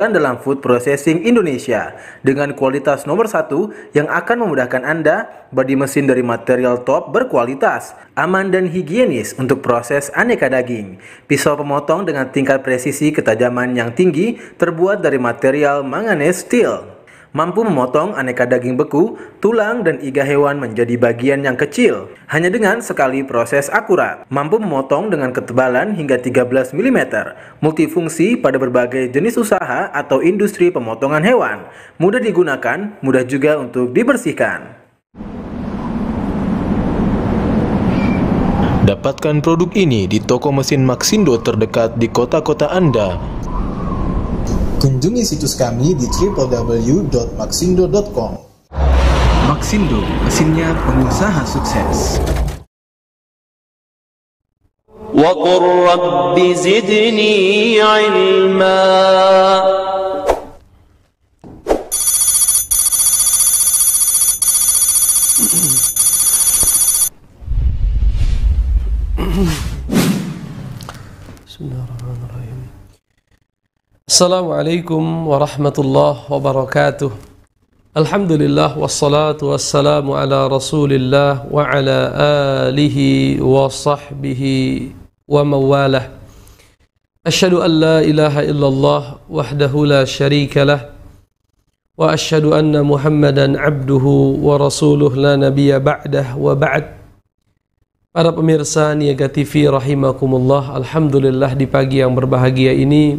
dan dalam food processing Indonesia dengan kualitas nomor satu yang akan memudahkan Anda body mesin dari material top berkualitas, aman dan higienis untuk proses aneka daging. Pisau pemotong dengan tingkat presisi ketajaman yang tinggi terbuat dari material manganese steel mampu memotong aneka daging beku, tulang, dan iga hewan menjadi bagian yang kecil. Hanya dengan sekali proses akurat, mampu memotong dengan ketebalan hingga 13 mm, multifungsi pada berbagai jenis usaha atau industri pemotongan hewan, mudah digunakan, mudah juga untuk dibersihkan. Dapatkan produk ini di toko mesin Maxindo terdekat di kota-kota Anda Kunjungi situs kami di www.maxindo.com. Maxindo, mesinnya pengusaha sukses. وقل رب زدني السلام عليكم ورحمة الله وبركاته الحمد لله والصلاة والسلام على رسول الله وعلى آله وصحبه ومن والاه أشهد أن لا إله إلا الله وحده لا شريك له وأشهد أن محمدا عبده ورسوله لا نبي بعده وبعد Para pemirsa Niaga TV rahimakumullah Alhamdulillah di pagi yang berbahagia ini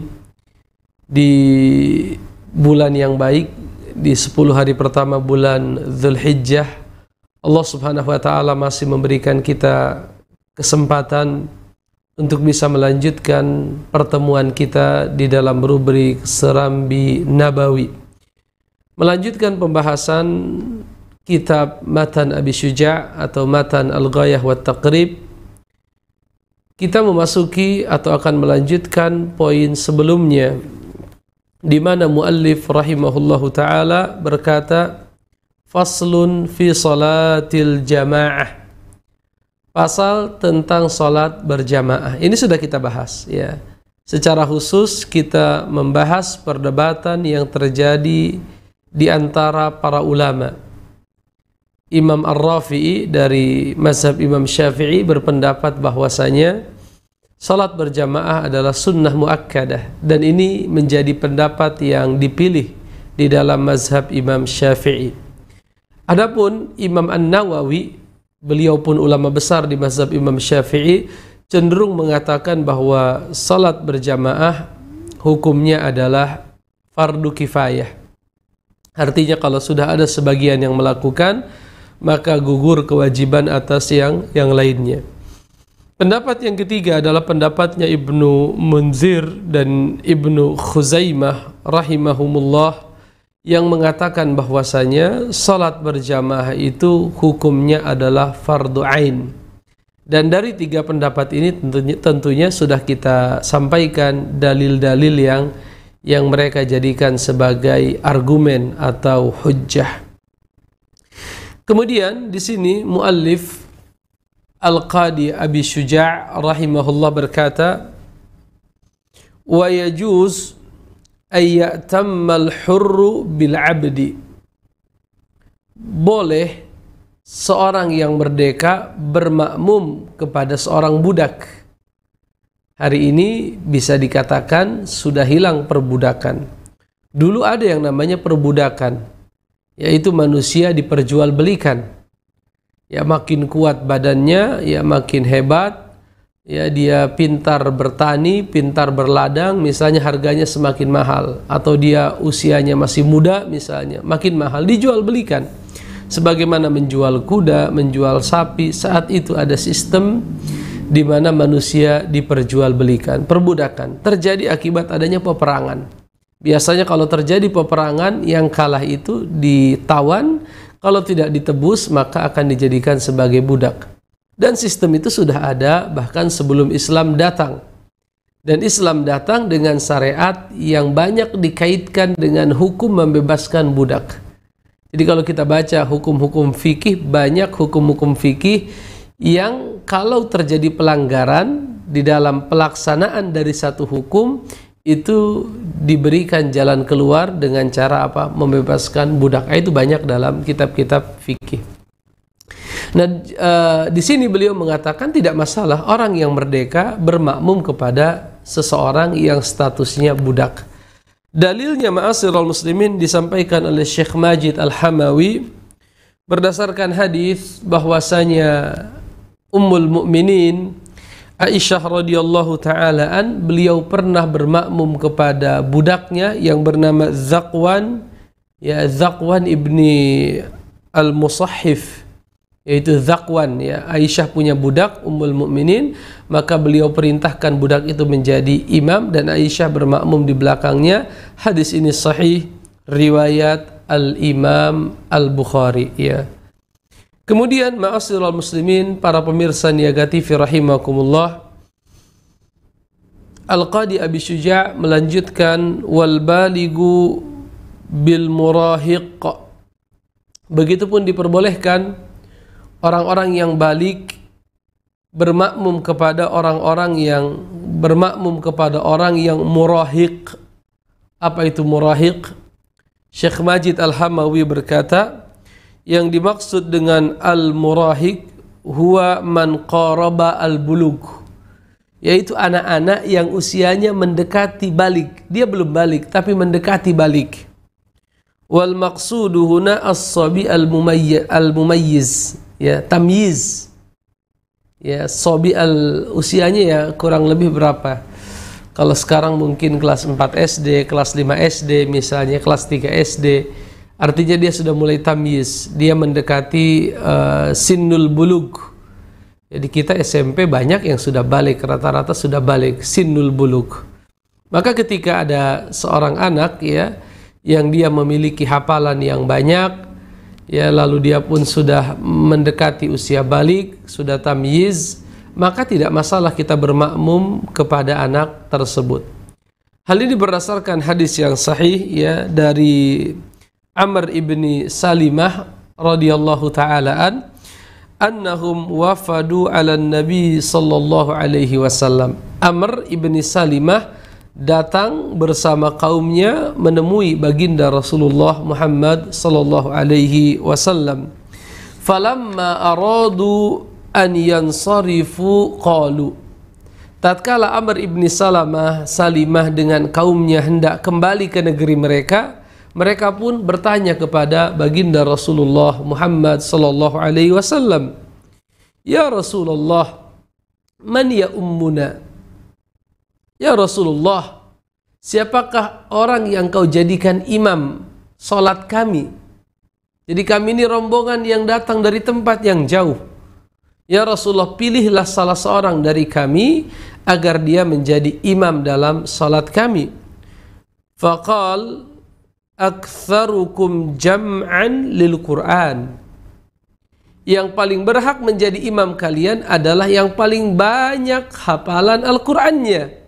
di bulan yang baik di 10 hari pertama bulan Zulhijjah Allah Subhanahu wa taala masih memberikan kita kesempatan untuk bisa melanjutkan pertemuan kita di dalam rubrik Serambi Nabawi. Melanjutkan pembahasan kitab Matan Abi Syuja' atau Matan Al-Ghayah wa Taqrib kita memasuki atau akan melanjutkan poin sebelumnya di mana muallif rahimahullahu taala berkata faslun fi salatil jamaah pasal tentang salat berjamaah ini sudah kita bahas ya secara khusus kita membahas perdebatan yang terjadi di antara para ulama Imam Ar-Rafi'i dari mazhab Imam Syafi'i berpendapat bahwasanya Salat berjamaah adalah sunnah muakkadah dan ini menjadi pendapat yang dipilih di dalam mazhab Imam Syafi'i. Adapun Imam An-Nawawi, beliau pun ulama besar di mazhab Imam Syafi'i, cenderung mengatakan bahwa salat berjamaah hukumnya adalah fardu kifayah. Artinya kalau sudah ada sebagian yang melakukan, maka gugur kewajiban atas yang yang lainnya. Pendapat yang ketiga adalah pendapatnya Ibnu Munzir dan Ibnu Khuzaimah rahimahumullah yang mengatakan bahwasanya salat berjamaah itu hukumnya adalah fardu ain. Dan dari tiga pendapat ini tentunya, tentunya sudah kita sampaikan dalil-dalil yang yang mereka jadikan sebagai argumen atau hujjah. Kemudian di sini muallif Al-Qadi Abi Syuja' rahimahullah berkata wa yajuz ay hurru bil 'abdi boleh seorang yang merdeka bermakmum kepada seorang budak hari ini bisa dikatakan sudah hilang perbudakan dulu ada yang namanya perbudakan yaitu manusia diperjualbelikan ya makin kuat badannya, ya makin hebat, ya dia pintar bertani, pintar berladang, misalnya harganya semakin mahal atau dia usianya masih muda misalnya, makin mahal dijual belikan. Sebagaimana menjual kuda, menjual sapi, saat itu ada sistem di mana manusia diperjual belikan. perbudakan. Terjadi akibat adanya peperangan. Biasanya kalau terjadi peperangan yang kalah itu ditawan kalau tidak ditebus, maka akan dijadikan sebagai budak. Dan sistem itu sudah ada bahkan sebelum Islam datang. Dan Islam datang dengan syariat yang banyak dikaitkan dengan hukum membebaskan budak. Jadi kalau kita baca hukum-hukum fikih, banyak hukum-hukum fikih yang kalau terjadi pelanggaran di dalam pelaksanaan dari satu hukum, itu diberikan jalan keluar dengan cara apa membebaskan budak nah, itu banyak dalam kitab-kitab fikih nah e, di sini beliau mengatakan tidak masalah orang yang merdeka bermakmum kepada seseorang yang statusnya budak dalilnya ma'asirul muslimin disampaikan oleh Syekh Majid Al-Hamawi berdasarkan hadis bahwasanya Ummul Mukminin Aisyah radhiyallahu taalaan beliau pernah bermakmum kepada budaknya yang bernama Zakwan ya Zakwan ibni al Musahif yaitu Zakwan ya Aisyah punya budak Ummul Mukminin maka beliau perintahkan budak itu menjadi imam dan Aisyah bermakmum di belakangnya hadis ini sahih riwayat Al Imam Al Bukhari ya Kemudian ma'asirul muslimin, para pemirsa Niaga TV rahimakumullah. Al-Qadi Abi Syuja' melanjutkan wal baligu bil murahiq. Begitupun diperbolehkan orang-orang yang balik bermakmum kepada orang-orang yang bermakmum kepada orang yang murahiq. Apa itu murahiq? Syekh Majid Al-Hamawi berkata, yang dimaksud dengan al-murahik huwa man qaraba al-bulug yaitu anak-anak yang usianya mendekati balik dia belum balik tapi mendekati balik wal maqsudu huna as-sabi al-mumayyiz ya tamyiz ya sabi al usianya ya kurang lebih berapa kalau sekarang mungkin kelas 4 SD, kelas 5 SD misalnya, kelas 3 SD Artinya dia sudah mulai tamyiz, dia mendekati uh, eh, sinul bulug. Jadi kita SMP banyak yang sudah balik, rata-rata sudah balik sinul bulug. Maka ketika ada seorang anak ya yang dia memiliki hafalan yang banyak, ya lalu dia pun sudah mendekati usia balik, sudah tamyiz, maka tidak masalah kita bermakmum kepada anak tersebut. Hal ini berdasarkan hadis yang sahih ya dari Amr ibni Salimah radhiyallahu taala an annahum wafadu ala nabi sallallahu alaihi wasallam Amr ibni Salimah datang bersama kaumnya menemui baginda Rasulullah Muhammad sallallahu alaihi wasallam falamma aradu an yansarifu qalu tatkala Amr ibni Salamah Salimah dengan kaumnya hendak kembali ke negeri mereka mereka pun bertanya kepada baginda Rasulullah Muhammad sallallahu alaihi wasallam, "Ya Rasulullah, man ya ummuna?" Ya Rasulullah, siapakah orang yang kau jadikan imam salat kami? Jadi kami ini rombongan yang datang dari tempat yang jauh. Ya Rasulullah, pilihlah salah seorang dari kami agar dia menjadi imam dalam salat kami. Faqal aktsarukum jam'an lil Qur'an. Yang paling berhak menjadi imam kalian adalah yang paling banyak hafalan Al-Qur'annya.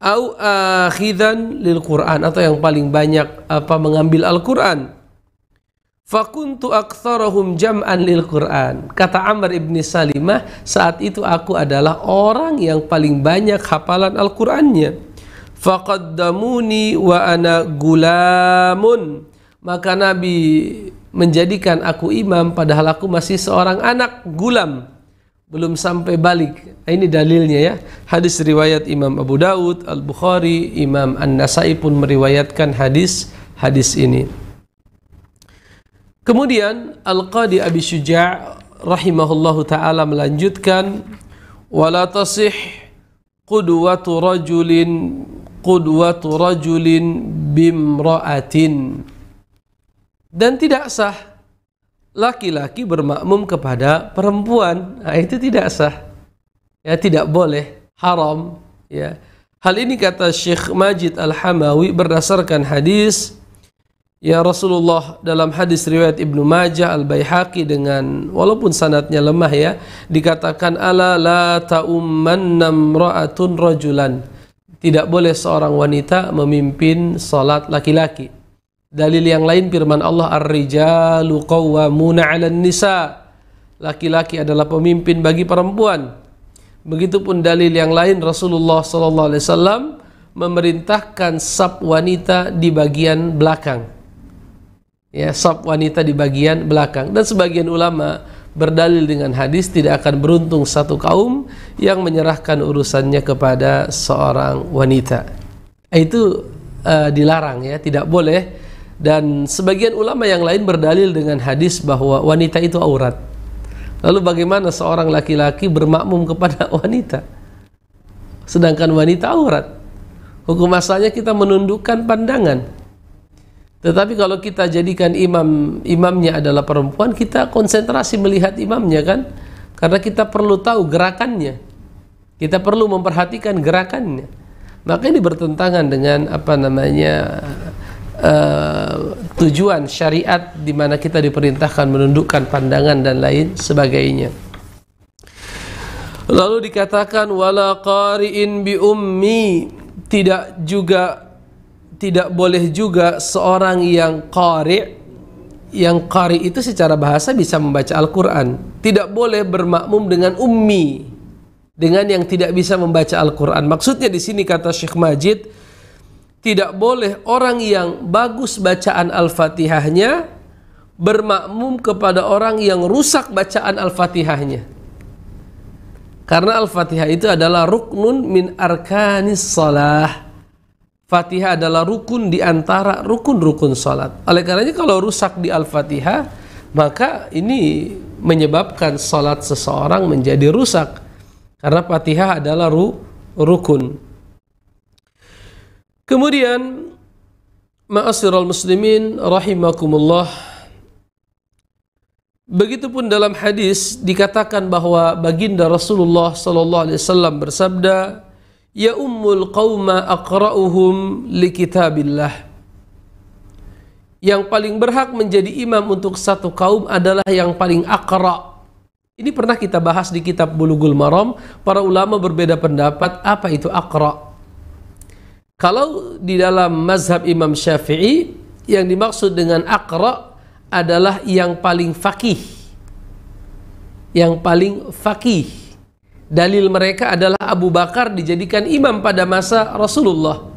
Au akhidan lil Qur'an atau yang paling banyak apa mengambil Al-Qur'an. Fakuntu aktsarahum jam'an lil Qur'an. Kata Amr ibni Salimah, saat itu aku adalah orang yang paling banyak hafalan Al-Qur'annya faqaddamuni wa ana gulamun maka Nabi menjadikan aku imam padahal aku masih seorang anak gulam belum sampai balik nah, ini dalilnya ya hadis riwayat Imam Abu Daud Al Bukhari Imam An Nasai pun meriwayatkan hadis hadis ini kemudian Al Qadi Abi Syuja' rahimahullahu taala melanjutkan wala tasih qudwatu rajulin qudwatu rajulin bimra'atin dan tidak sah laki-laki bermakmum kepada perempuan nah, itu tidak sah ya tidak boleh haram ya hal ini kata Syekh Majid Al-Hamawi berdasarkan hadis Ya Rasulullah dalam hadis riwayat Ibnu Majah Al Baihaqi dengan walaupun sanatnya lemah ya dikatakan ala la taummanna ra'atun rajulan tidak boleh seorang wanita memimpin salat laki-laki. Dalil yang lain firman Allah ar-rijalu qawwamuna 'alan nisa. Laki-laki adalah pemimpin bagi perempuan. Begitupun dalil yang lain Rasulullah sallallahu alaihi wasallam memerintahkan sab wanita di bagian belakang ya sab wanita di bagian belakang dan sebagian ulama berdalil dengan hadis tidak akan beruntung satu kaum yang menyerahkan urusannya kepada seorang wanita. Eh, itu uh, dilarang ya, tidak boleh. Dan sebagian ulama yang lain berdalil dengan hadis bahwa wanita itu aurat. Lalu bagaimana seorang laki-laki bermakmum kepada wanita? Sedangkan wanita aurat. Hukum asalnya kita menundukkan pandangan. Tetapi kalau kita jadikan imam imamnya adalah perempuan, kita konsentrasi melihat imamnya kan? Karena kita perlu tahu gerakannya. Kita perlu memperhatikan gerakannya. Maka ini bertentangan dengan apa namanya uh, tujuan syariat di mana kita diperintahkan menundukkan pandangan dan lain sebagainya. Lalu dikatakan wala qari'in bi ummi tidak juga tidak boleh juga seorang yang qari yang qari itu secara bahasa bisa membaca Al-Qur'an. Tidak boleh bermakmum dengan ummi dengan yang tidak bisa membaca Al-Qur'an. Maksudnya di sini kata Syekh Majid tidak boleh orang yang bagus bacaan Al-Fatihahnya bermakmum kepada orang yang rusak bacaan Al-Fatihahnya. Karena Al-Fatihah itu adalah ruknun min arkanis salah Fatihah adalah rukun di antara rukun-rukun salat. Oleh karenanya kalau rusak di Al-Fatihah, maka ini menyebabkan salat seseorang menjadi rusak karena Fatihah adalah ru rukun. Kemudian maasirul muslimin rahimakumullah Begitupun dalam hadis dikatakan bahwa baginda Rasulullah sallallahu alaihi wasallam bersabda ya ummul qawma akra'uhum li kitabillah yang paling berhak menjadi imam untuk satu kaum adalah yang paling akra. Ini pernah kita bahas di kitab bulugul Maram, para ulama berbeda pendapat apa itu akra. Kalau di dalam mazhab Imam Syafi'i, yang dimaksud dengan akra adalah yang paling fakih. Yang paling fakih. Dalil mereka adalah Abu Bakar dijadikan imam pada masa Rasulullah.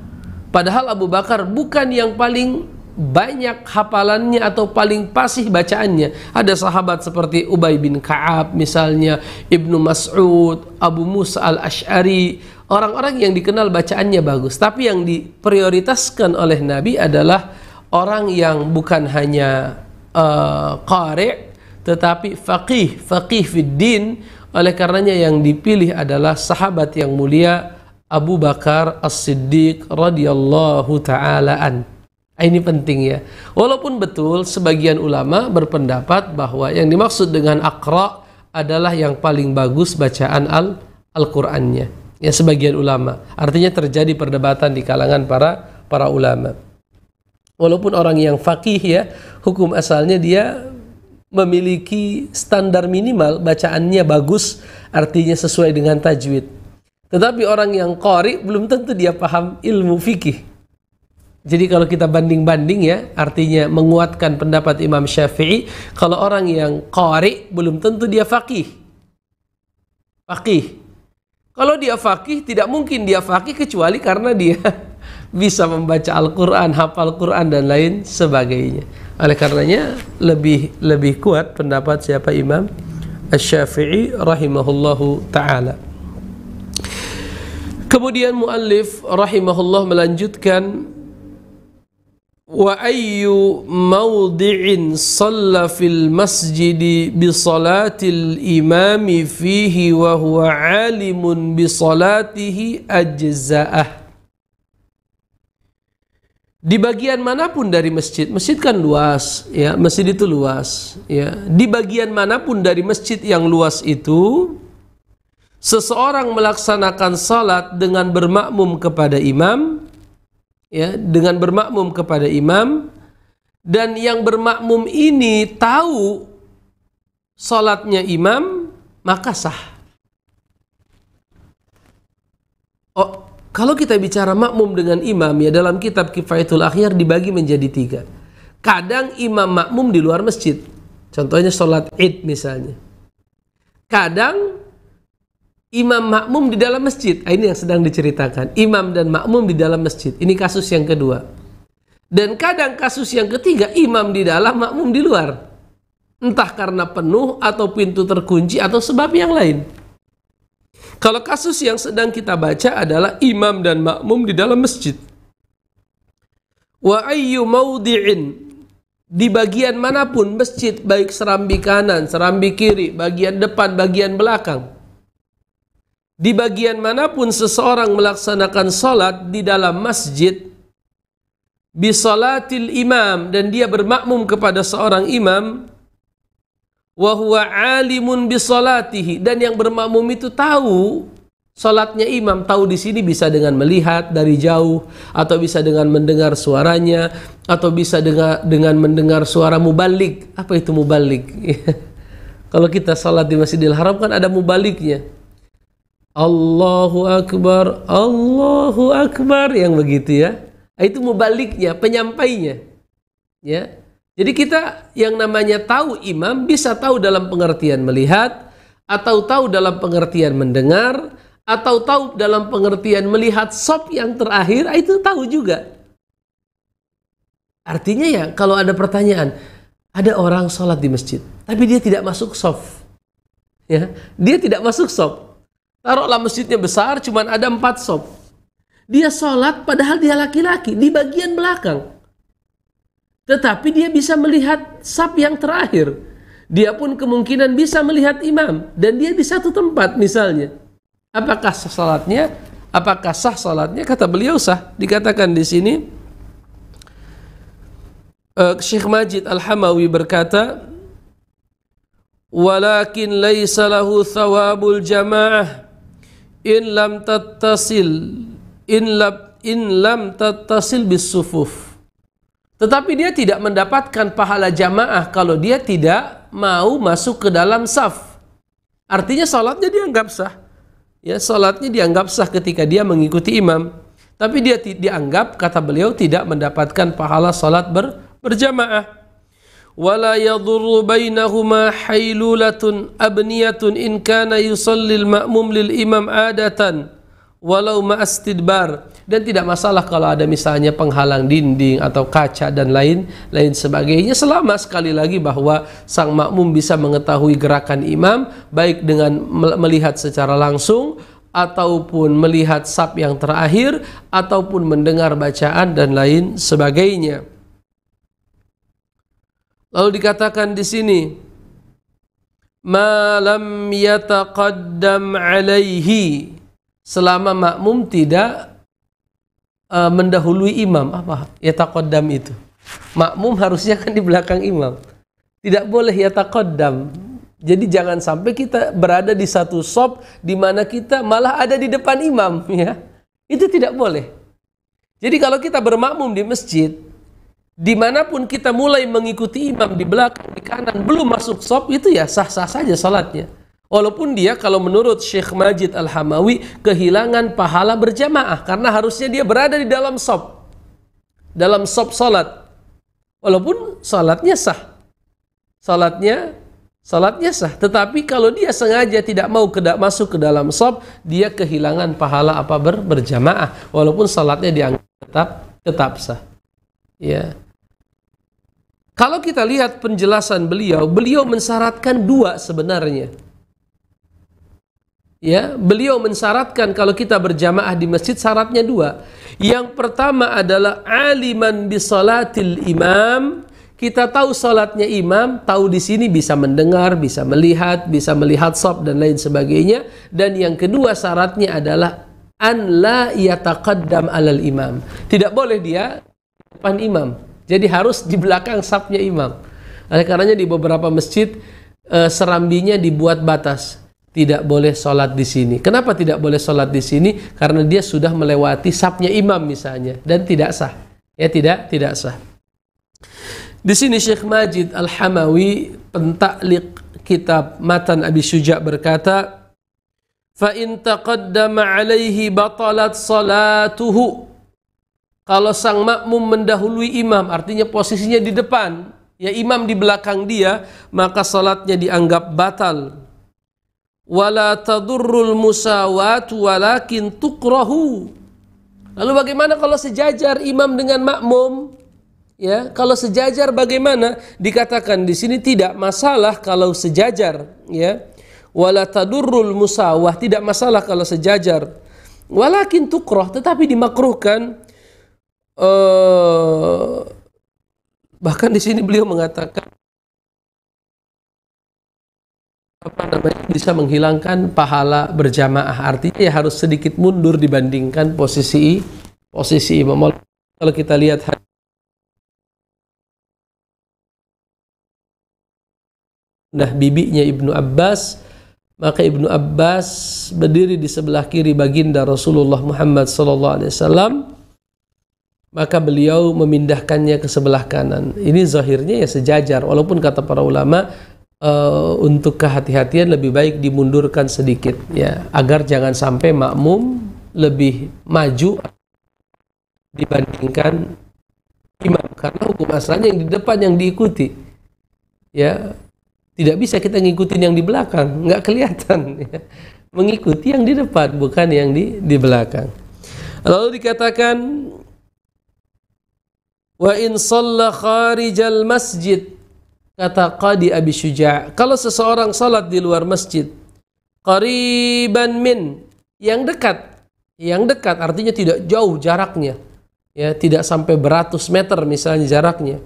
Padahal Abu Bakar bukan yang paling banyak hafalannya atau paling pasih bacaannya. Ada sahabat seperti Ubay bin Ka'ab misalnya, Ibnu Mas'ud, Abu Musa al-Ash'ari, orang-orang yang dikenal bacaannya bagus. Tapi yang diprioritaskan oleh Nabi adalah orang yang bukan hanya uh, qari' tetapi faqih, faqih fid oleh karenanya yang dipilih adalah sahabat yang mulia Abu Bakar As-Siddiq radhiyallahu taala an. Ah, ini penting ya. Walaupun betul sebagian ulama berpendapat bahwa yang dimaksud dengan akra adalah yang paling bagus bacaan al Al-Qur'annya. Ya sebagian ulama. Artinya terjadi perdebatan di kalangan para para ulama. Walaupun orang yang faqih ya, hukum asalnya dia memiliki standar minimal bacaannya bagus artinya sesuai dengan tajwid tetapi orang yang kori belum tentu dia paham ilmu fikih jadi kalau kita banding-banding ya artinya menguatkan pendapat Imam Syafi'i kalau orang yang kori belum tentu dia fakih fakih kalau dia fakih tidak mungkin dia fakih kecuali karena dia bisa membaca Al-Quran, hafal Quran dan lain sebagainya. Oleh karenanya lebih lebih kuat pendapat siapa Imam Asy-Syafi'i rahimahullahu taala. Kemudian muallif rahimahullah melanjutkan wa ayyu mawdi'in shalla fil masjid bi salatil imami fihi wa huwa alimun bi salatihi ajza'ah di bagian manapun dari masjid, masjid kan luas, ya, masjid itu luas, ya. Di bagian manapun dari masjid yang luas itu, seseorang melaksanakan salat dengan bermakmum kepada imam, ya, dengan bermakmum kepada imam, dan yang bermakmum ini tahu salatnya imam, maka sah. Kalau kita bicara makmum dengan imam ya dalam kitab Kifayatul akhir dibagi menjadi tiga. Kadang imam makmum di luar masjid. Contohnya sholat id misalnya. Kadang imam makmum di dalam masjid. Ah, ini yang sedang diceritakan. Imam dan makmum di dalam masjid. Ini kasus yang kedua. Dan kadang kasus yang ketiga imam di dalam makmum di luar. Entah karena penuh atau pintu terkunci atau sebab yang lain. Kalau kasus yang sedang kita baca adalah imam dan makmum di dalam masjid. Wa ayyu maudi'in di bagian manapun masjid baik serambi kanan, serambi kiri, bagian depan, bagian belakang. Di bagian manapun seseorang melaksanakan salat di dalam masjid bisolatil imam dan dia bermakmum kepada seorang imam wahwa alimun bisolatihi dan yang bermakmum itu tahu Salatnya imam tahu di sini bisa dengan melihat dari jauh atau bisa dengan mendengar suaranya atau bisa dengan dengan mendengar suara mubalik. Apa itu mubalik? Kalau kita salat di Masjidil Haram kan ada mubaliknya. Allahu akbar, Allahu akbar yang begitu ya. Itu mubaliknya, penyampainya. Ya. Jadi kita yang namanya tahu imam bisa tahu dalam pengertian melihat atau tahu dalam pengertian mendengar atau tahu dalam pengertian melihat sop yang terakhir ah, itu tahu juga. Artinya ya kalau ada pertanyaan, ada orang sholat di masjid tapi dia tidak masuk sop. Ya, dia tidak masuk sop. Taruhlah masjidnya besar, cuman ada empat sop. Dia sholat padahal dia laki-laki di bagian belakang tetapi dia bisa melihat sap yang terakhir. Dia pun kemungkinan bisa melihat imam dan dia di satu tempat misalnya. Apakah sah salatnya? Apakah sah salatnya? Kata beliau sah. Dikatakan di sini uh, Syekh Majid Al-Hamawi berkata, "Walakin laisa lahu thawabul jamaah in lam tattasil in lam in lam tattasil bis sufuf." Tetapi dia tidak mendapatkan pahala jamaah kalau dia tidak mau masuk ke dalam saf. Artinya salatnya dianggap sah. Ya, salatnya dianggap sah ketika dia mengikuti imam. Tapi dia dianggap kata beliau tidak mendapatkan pahala salat ber berjamaah. Wala yadurru bainahuma hailulatun abniyatun in kana yusalli mamum lil imam adatan walau dan tidak masalah kalau ada misalnya penghalang dinding atau kaca dan lain lain sebagainya selama sekali lagi bahwa sang makmum bisa mengetahui gerakan imam baik dengan melihat secara langsung ataupun melihat sab yang terakhir ataupun mendengar bacaan dan lain sebagainya. Lalu dikatakan di sini malam yataqaddam alaihi selama makmum tidak uh, mendahului imam apa ya takodam itu makmum harusnya kan di belakang imam tidak boleh ya takodam jadi jangan sampai kita berada di satu sop di mana kita malah ada di depan imam ya itu tidak boleh jadi kalau kita bermakmum di masjid dimanapun kita mulai mengikuti imam di belakang di kanan belum masuk sop itu ya sah sah saja sholatnya Walaupun dia kalau menurut Syekh Majid Al-Hamawi kehilangan pahala berjamaah karena harusnya dia berada di dalam sob. Dalam sob salat. Walaupun salatnya sah. Salatnya salatnya sah, tetapi kalau dia sengaja tidak mau kedak masuk ke dalam sob, dia kehilangan pahala apa ber berjamaah walaupun salatnya dianggap tetap tetap sah. Ya. Kalau kita lihat penjelasan beliau, beliau mensyaratkan dua sebenarnya ya beliau mensyaratkan kalau kita berjamaah di masjid syaratnya dua yang pertama adalah aliman bisolatil imam kita tahu salatnya imam, tahu di sini bisa mendengar, bisa melihat, bisa melihat sob dan lain sebagainya. Dan yang kedua syaratnya adalah an la yataqaddam alal imam. Tidak boleh dia depan imam. Jadi harus di belakang sapnya imam. Oleh karenanya di beberapa masjid eh, serambinya dibuat batas tidak boleh sholat di sini. Kenapa tidak boleh sholat di sini? Karena dia sudah melewati sapnya imam misalnya dan tidak sah. Ya tidak tidak sah. Di sini Syekh Majid Al Hamawi pentaklik kitab Matan Abi Syuja berkata, "Fa in taqaddama alaihi batalat salatuhu." Kalau sang makmum mendahului imam, artinya posisinya di depan, ya imam di belakang dia, maka salatnya dianggap batal wala tadurrul musawatu walakin tukrahu. Lalu bagaimana kalau sejajar imam dengan makmum? Ya, kalau sejajar bagaimana? Dikatakan di sini tidak masalah kalau sejajar, ya. Wala tadurrul musawah, tidak masalah kalau sejajar. Walakin tukroh, tetapi dimakruhkan uh, bahkan di sini beliau mengatakan apa namanya bisa menghilangkan pahala berjamaah artinya ya harus sedikit mundur dibandingkan posisi posisi imam kalau kita lihat nah bibinya Ibnu Abbas maka Ibnu Abbas berdiri di sebelah kiri baginda Rasulullah Muhammad sallallahu alaihi wasallam maka beliau memindahkannya ke sebelah kanan. Ini zahirnya ya sejajar walaupun kata para ulama uh, untuk kehati-hatian lebih baik dimundurkan sedikit ya agar jangan sampai makmum lebih maju dibandingkan imam karena hukum asalnya yang di depan yang diikuti ya tidak bisa kita ngikutin yang di belakang nggak kelihatan ya. mengikuti yang di depan bukan yang di di belakang lalu dikatakan wa in kharijal masjid kata Qadi Abi Syuja kalau seseorang salat di luar masjid qariban min yang dekat yang dekat artinya tidak jauh jaraknya ya tidak sampai beratus meter misalnya jaraknya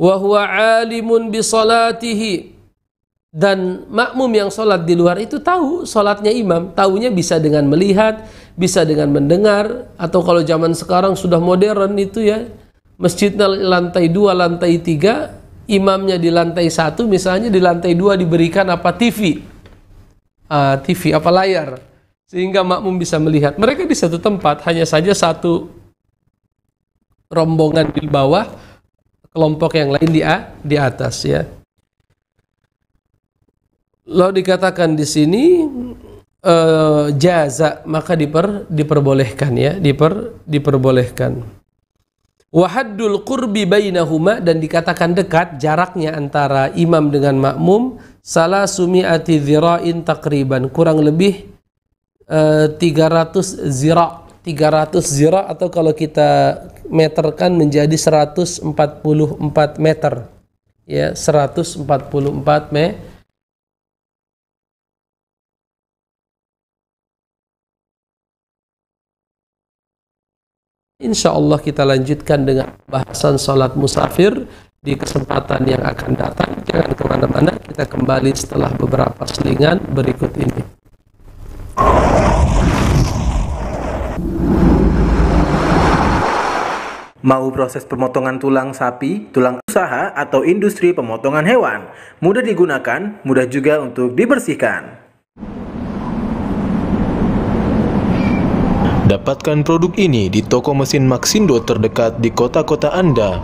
wa huwa alimun bi salatihi dan makmum yang sholat di luar itu tahu sholatnya imam tahunya bisa dengan melihat bisa dengan mendengar atau kalau zaman sekarang sudah modern itu ya masjid lantai dua lantai tiga imamnya di lantai satu misalnya di lantai dua diberikan apa TV uh, ah, TV apa layar sehingga makmum bisa melihat mereka di satu tempat hanya saja satu rombongan di bawah kelompok yang lain di di atas ya Lo dikatakan di sini uh, jaza maka diper diperbolehkan ya diper diperbolehkan Wahadul qurbi bainahuma dan dikatakan dekat jaraknya antara imam dengan makmum salah sumiati zira'in takriban kurang lebih uh, eh, 300 zira 300 zira atau kalau kita meterkan menjadi 144 meter ya 144 meter Insya Allah kita lanjutkan dengan bahasan sholat musafir di kesempatan yang akan datang. Jangan kemana-mana, kita kembali setelah beberapa selingan berikut ini. Mau proses pemotongan tulang sapi, tulang usaha, atau industri pemotongan hewan? Mudah digunakan, mudah juga untuk dibersihkan. Dapatkan produk ini di toko mesin Maxindo terdekat di kota-kota Anda.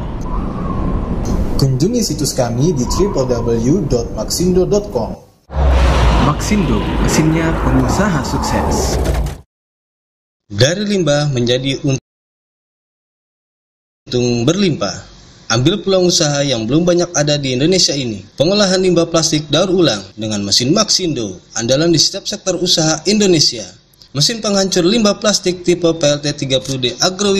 Kunjungi situs kami di www.maxindo.com. Maxindo, mesinnya pengusaha sukses. Dari limbah menjadi untung berlimpah. Ambil peluang usaha yang belum banyak ada di Indonesia ini. Pengolahan limbah plastik daur ulang dengan mesin Maxindo, andalan di setiap sektor usaha Indonesia mesin penghancur limbah plastik tipe PLT30D Agro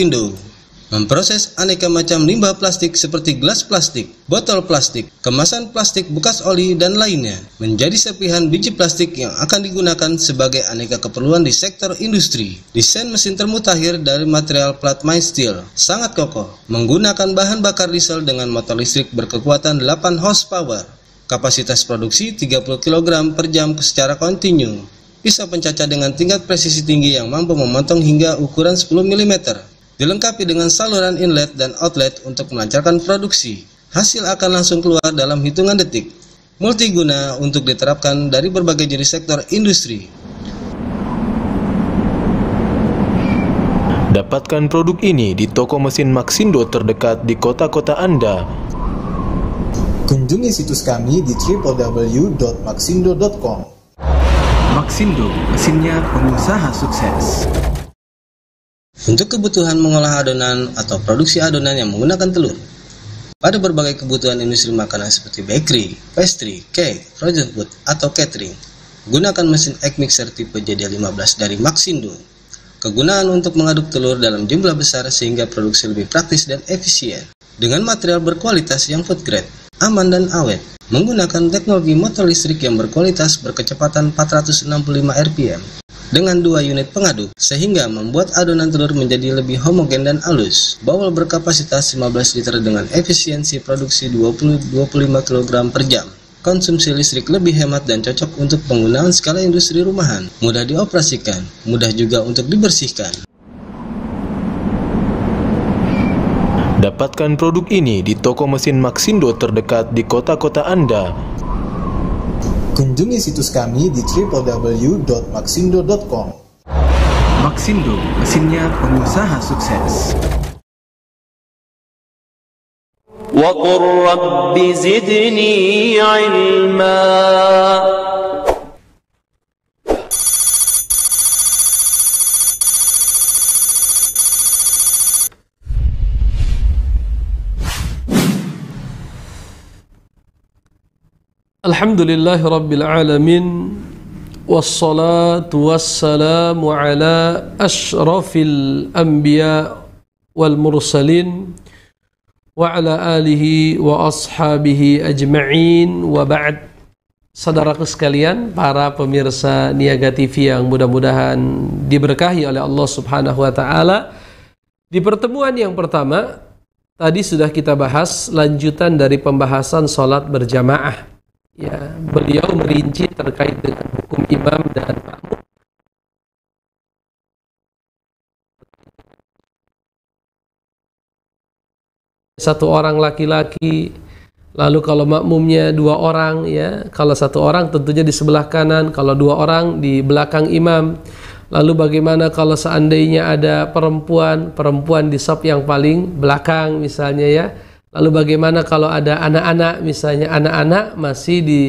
memproses aneka macam limbah plastik seperti gelas plastik, botol plastik, kemasan plastik bekas oli, dan lainnya menjadi serpihan biji plastik yang akan digunakan sebagai aneka keperluan di sektor industri. Desain mesin termutakhir dari material plat main steel sangat kokoh, menggunakan bahan bakar diesel dengan motor listrik berkekuatan 8 horsepower kapasitas produksi 30 kg per jam secara kontinu Pisau pencacah dengan tingkat presisi tinggi yang mampu memotong hingga ukuran 10 mm. Dilengkapi dengan saluran inlet dan outlet untuk melancarkan produksi. Hasil akan langsung keluar dalam hitungan detik. Multiguna untuk diterapkan dari berbagai jenis sektor industri. Dapatkan produk ini di toko mesin Maxindo terdekat di kota-kota Anda. Kunjungi situs kami di www.maxindo.com. Maxindo, mesinnya pengusaha sukses. Untuk kebutuhan mengolah adonan atau produksi adonan yang menggunakan telur, pada berbagai kebutuhan industri makanan seperti bakery, pastry, cake, frozen food, atau catering, gunakan mesin egg mixer tipe JD15 dari Maxindo. Kegunaan untuk mengaduk telur dalam jumlah besar sehingga produksi lebih praktis dan efisien dengan material berkualitas yang food grade aman dan awet. Menggunakan teknologi motor listrik yang berkualitas berkecepatan 465 rpm dengan dua unit pengaduk, sehingga membuat adonan telur menjadi lebih homogen dan halus. Bawal berkapasitas 15 liter dengan efisiensi produksi 20-25 kg per jam konsumsi listrik lebih hemat dan cocok untuk penggunaan skala industri rumahan, mudah dioperasikan, mudah juga untuk dibersihkan. Dapatkan produk ini di toko mesin Maxindo terdekat di kota-kota Anda. Kunjungi situs kami di www.maxindo.com. Maxindo, mesinnya pengusaha sukses. وقل رب Zidni ilma. Alhamdulillahi Rabbil Alamin Wassalatu wassalamu ala ashrafil anbiya wal mursalin Wa ala alihi wa ashabihi ajma'in wa ba'd Saudaraku sekalian, para pemirsa Niaga TV yang mudah-mudahan diberkahi oleh Allah Subhanahu wa taala. Di pertemuan yang pertama, tadi sudah kita bahas lanjutan dari pembahasan salat berjamaah ya beliau merinci terkait dengan hukum imam dan makmum satu orang laki-laki lalu kalau makmumnya dua orang ya kalau satu orang tentunya di sebelah kanan kalau dua orang di belakang imam lalu bagaimana kalau seandainya ada perempuan perempuan di sop yang paling belakang misalnya ya Lalu bagaimana kalau ada anak-anak misalnya anak-anak masih di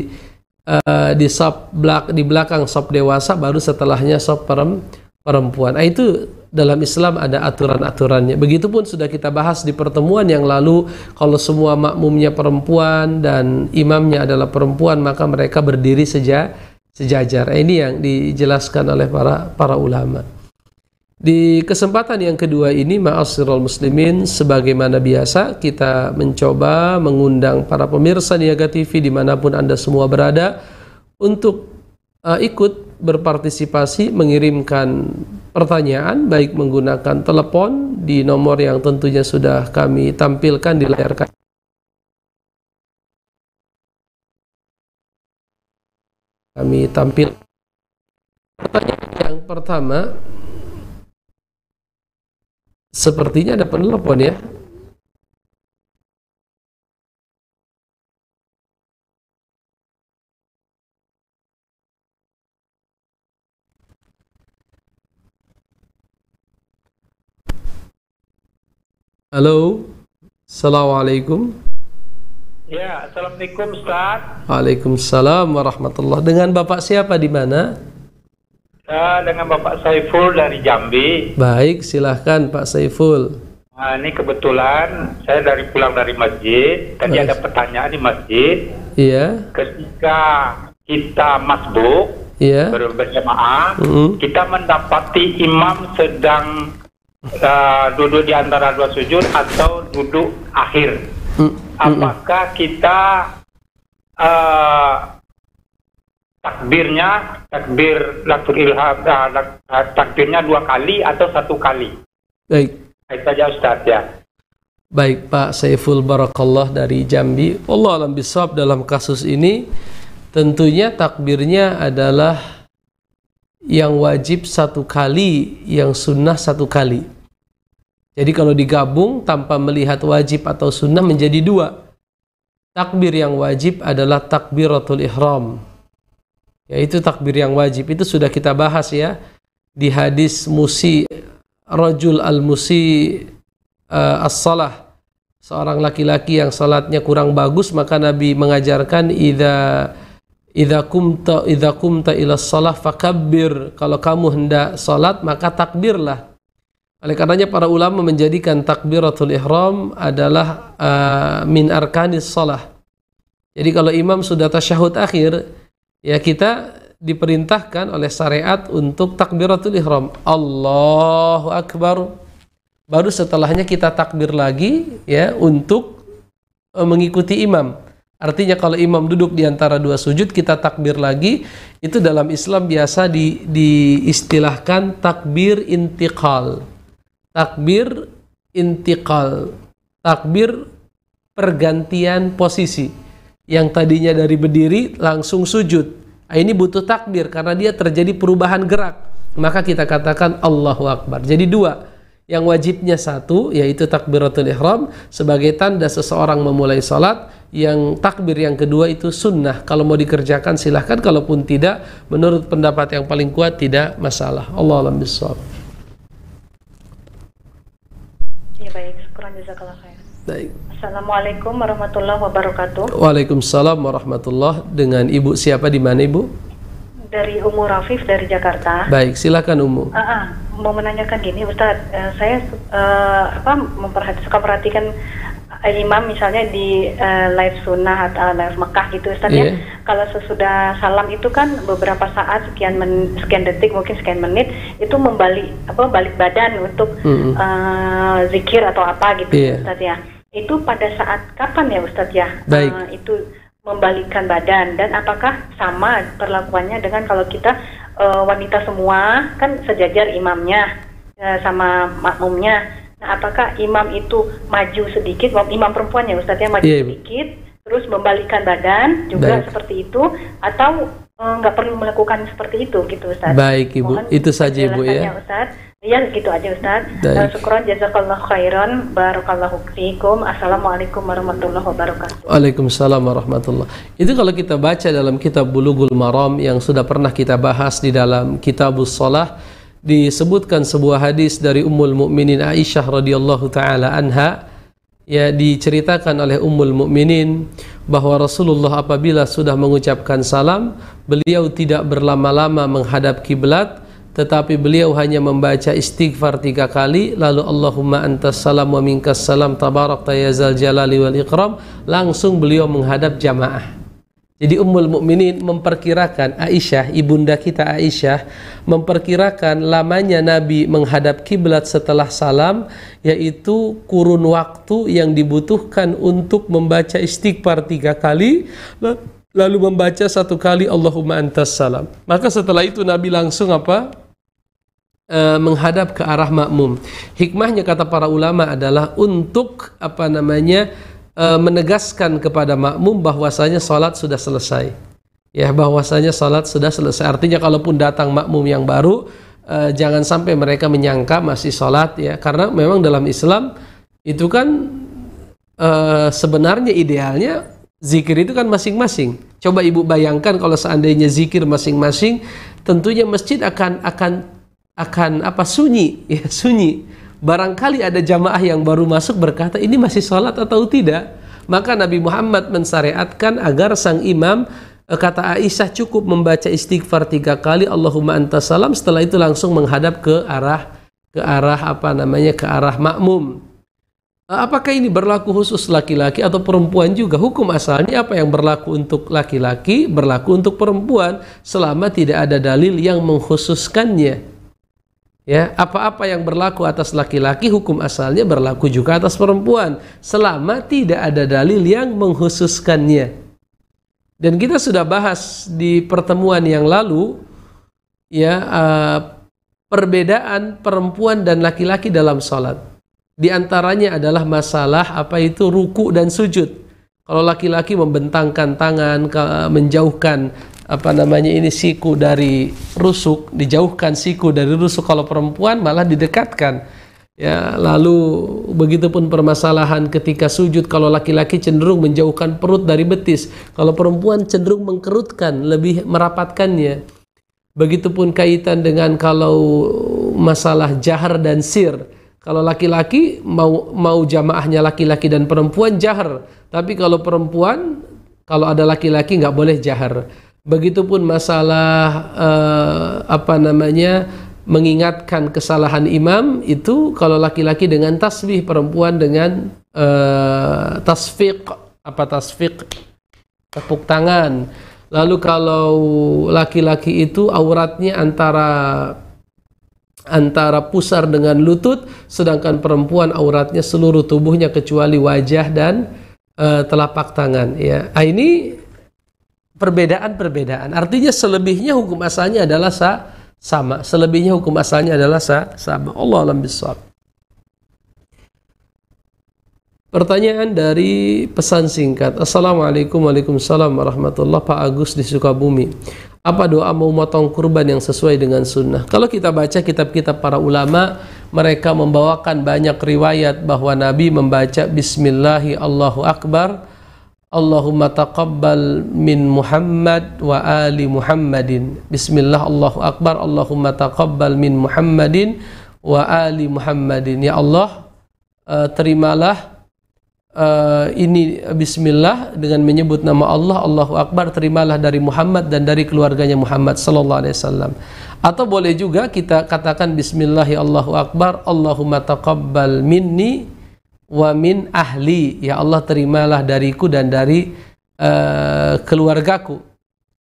uh, di sub belak di belakang sop dewasa baru setelahnya sop perem, perempuan. Nah, itu dalam Islam ada aturan-aturannya. Begitupun sudah kita bahas di pertemuan yang lalu kalau semua makmumnya perempuan dan imamnya adalah perempuan maka mereka berdiri sejak sejajar. Ah, ini yang dijelaskan oleh para para ulama. Di kesempatan yang kedua ini ma'asirul muslimin sebagaimana biasa kita mencoba mengundang para pemirsa Niaga TV dimanapun Anda semua berada untuk uh, ikut berpartisipasi mengirimkan pertanyaan baik menggunakan telepon di nomor yang tentunya sudah kami tampilkan di layar kaca kami tampil pertanyaan yang pertama Sepertinya ada penelpon ya. Halo, Assalamualaikum. Ya, Assalamualaikum Ustaz. Waalaikumsalam warahmatullahi Dengan Bapak siapa di mana? dengan Bapak Saiful dari Jambi. Baik, silahkan Pak Saiful. Nah, ini kebetulan saya dari pulang dari masjid. Tadi Baik. ada pertanyaan di masjid. Iya. Ketika kita masbuk iya. berjamaah, mm -hmm. kita mendapati imam sedang uh, duduk di antara dua sujud atau duduk akhir. Mm -hmm. Apakah kita uh, takbirnya takbir latul ilham uh, takbirnya dua kali atau satu kali. Baik. itu saja Ustaz ya. Baik Pak Saiful Barakallah dari Jambi. Allah alam bisab dalam kasus ini tentunya takbirnya adalah yang wajib satu kali, yang sunnah satu kali. Jadi kalau digabung tanpa melihat wajib atau sunnah menjadi dua. Takbir yang wajib adalah takbiratul ihram, Ya, itu takbir yang wajib itu sudah kita bahas ya di hadis musi rojul al musi uh, eh, as salah seorang laki-laki yang salatnya kurang bagus maka Nabi mengajarkan ida idza kumta idza kumta ila salah fakabir kalau kamu hendak salat maka takbirlah oleh karenanya para ulama menjadikan takbiratul ihram adalah uh, min arkanis salah jadi kalau imam sudah tasyahud akhir ya kita diperintahkan oleh syariat untuk takbiratul ihram. Allahu akbar. Baru setelahnya kita takbir lagi ya untuk e, mengikuti imam. Artinya kalau imam duduk di antara dua sujud kita takbir lagi itu dalam Islam biasa di, diistilahkan takbir intikal, Takbir intikal, Takbir pergantian posisi yang tadinya dari berdiri langsung sujud. Ah, ini butuh takdir karena dia terjadi perubahan gerak. Maka kita katakan Allahu Akbar. Jadi dua. Yang wajibnya satu, yaitu takbiratul ihram sebagai tanda seseorang memulai sholat. Yang takbir yang kedua itu sunnah. Kalau mau dikerjakan silahkan, kalaupun tidak, menurut pendapat yang paling kuat tidak masalah. Allah alam Ya baik, kurang jazakallah. Baik. Assalamualaikum warahmatullahi wabarakatuh. Waalaikumsalam warahmatullahi dengan Ibu siapa di mana Ibu? Dari Umu Rafif dari Jakarta. Baik, silakan Umu. Uh, uh, mau menanyakan gini Ustaz, uh, saya uh, apa memperhati, suka perhatikan eh, imam misalnya di uh, live sunnah atau live Mekah gitu Ustaz yeah. ya. Iya. Kalau sesudah salam itu kan beberapa saat sekian men, sekian detik mungkin sekian menit itu membalik apa balik badan untuk mm -hmm. uh, zikir atau apa gitu yeah. Ustaz ya itu pada saat kapan ya Ustadz ya? Baik. Uh, itu membalikan badan dan apakah sama perlakuannya dengan kalau kita uh, wanita semua kan sejajar imamnya uh, sama makmumnya. Nah, apakah imam itu maju sedikit, imam perempuan ya Ustadz ya maju yeah. sedikit, terus membalikan badan juga Baik. seperti itu atau nggak perlu melakukan seperti itu gitu Ustadz? Baik Ibu, Mohon itu saja Ibu ya. Ustadz. Ya gitu aja Ustaz. Baik. Eh, syukuran jazakallah khairan. Barakallahu fiikum. Assalamualaikum warahmatullahi wabarakatuh. Waalaikumsalam warahmatullah. Itu kalau kita baca dalam kitab bulugul Maram yang sudah pernah kita bahas di dalam Kitabus Shalah disebutkan sebuah hadis dari Ummul Mukminin Aisyah radhiyallahu taala anha ya diceritakan oleh Ummul Mukminin bahwa Rasulullah apabila sudah mengucapkan salam beliau tidak berlama-lama menghadap kiblat tetapi beliau hanya membaca istighfar tiga kali lalu Allahumma antas salam wa minkas salam tabarak tayazal jalali wal ikram langsung beliau menghadap jamaah jadi Ummul Mukminin memperkirakan Aisyah, ibunda kita Aisyah memperkirakan lamanya Nabi menghadap kiblat setelah salam yaitu kurun waktu yang dibutuhkan untuk membaca istighfar tiga kali lalu membaca satu kali Allahumma antas salam. Maka setelah itu Nabi langsung apa? e, menghadap ke arah makmum. Hikmahnya kata para ulama adalah untuk apa namanya e, menegaskan kepada makmum bahwasanya sholat sudah selesai. Ya, bahwasanya sholat sudah selesai. Artinya kalaupun datang makmum yang baru e, jangan sampai mereka menyangka masih sholat ya karena memang dalam Islam itu kan e, sebenarnya idealnya zikir itu kan masing-masing. Coba ibu bayangkan kalau seandainya zikir masing-masing, tentunya masjid akan akan akan apa sunyi ya sunyi barangkali ada jamaah yang baru masuk berkata ini masih sholat atau tidak maka Nabi Muhammad mensyariatkan agar sang imam eh, kata Aisyah cukup membaca istighfar tiga kali Allahumma anta salam setelah itu langsung menghadap ke arah ke arah apa namanya ke arah makmum eh, apakah ini berlaku khusus laki-laki atau perempuan juga hukum asalnya apa yang berlaku untuk laki-laki berlaku untuk perempuan selama tidak ada dalil yang mengkhususkannya Ya, apa-apa yang berlaku atas laki-laki hukum asalnya berlaku juga atas perempuan selama tidak ada dalil yang menghususkannya. Dan kita sudah bahas di pertemuan yang lalu ya uh, perbedaan perempuan dan laki-laki dalam salat. Di antaranya adalah masalah apa itu ruku dan sujud. Kalau laki-laki membentangkan tangan, menjauhkan apa namanya ini siku dari rusuk dijauhkan siku dari rusuk kalau perempuan malah didekatkan ya lalu begitupun permasalahan ketika sujud kalau laki-laki cenderung menjauhkan perut dari betis kalau perempuan cenderung mengkerutkan lebih merapatkannya begitupun kaitan dengan kalau masalah jahar dan sir kalau laki-laki mau mau jamaahnya laki-laki dan perempuan jahar tapi kalau perempuan kalau ada laki-laki nggak boleh jahar Begitupun masalah eh, apa namanya mengingatkan kesalahan imam itu kalau laki-laki dengan tasbih, perempuan dengan eh, tasfiq apa tasfiq tepuk tangan. Lalu kalau laki-laki itu auratnya antara antara pusar dengan lutut, sedangkan perempuan auratnya seluruh tubuhnya kecuali wajah dan uh, telapak tangan. Ya, nah, ini perbedaan-perbedaan. Artinya selebihnya hukum asalnya adalah sa sama. Selebihnya hukum asalnya adalah sa sama. Allah alam bisawab. Pertanyaan dari pesan singkat. Assalamualaikum Waalaikumsalam warahmatullahi Pak Agus di Sukabumi. Apa doa mau motong kurban yang sesuai dengan sunnah? Kalau kita baca kitab-kitab para ulama, mereka membawakan banyak riwayat bahwa Nabi membaca Bismillahi Allahu Akbar Allahumma taqabbal min Muhammad wa ali Muhammadin. Bismillah Allahu akbar. Allahumma taqabbal min Muhammadin wa ali Muhammadin. Ya Allah, uh, terimalah uh, ini bismillah dengan menyebut nama Allah Allahu akbar terimalah dari Muhammad dan dari keluarganya Muhammad sallallahu alaihi wasallam. Atau boleh juga kita katakan bismillah ya Allahu akbar. Allahumma taqabbal minni wa min ahli ya Allah terimalah dariku dan dari uh, keluargaku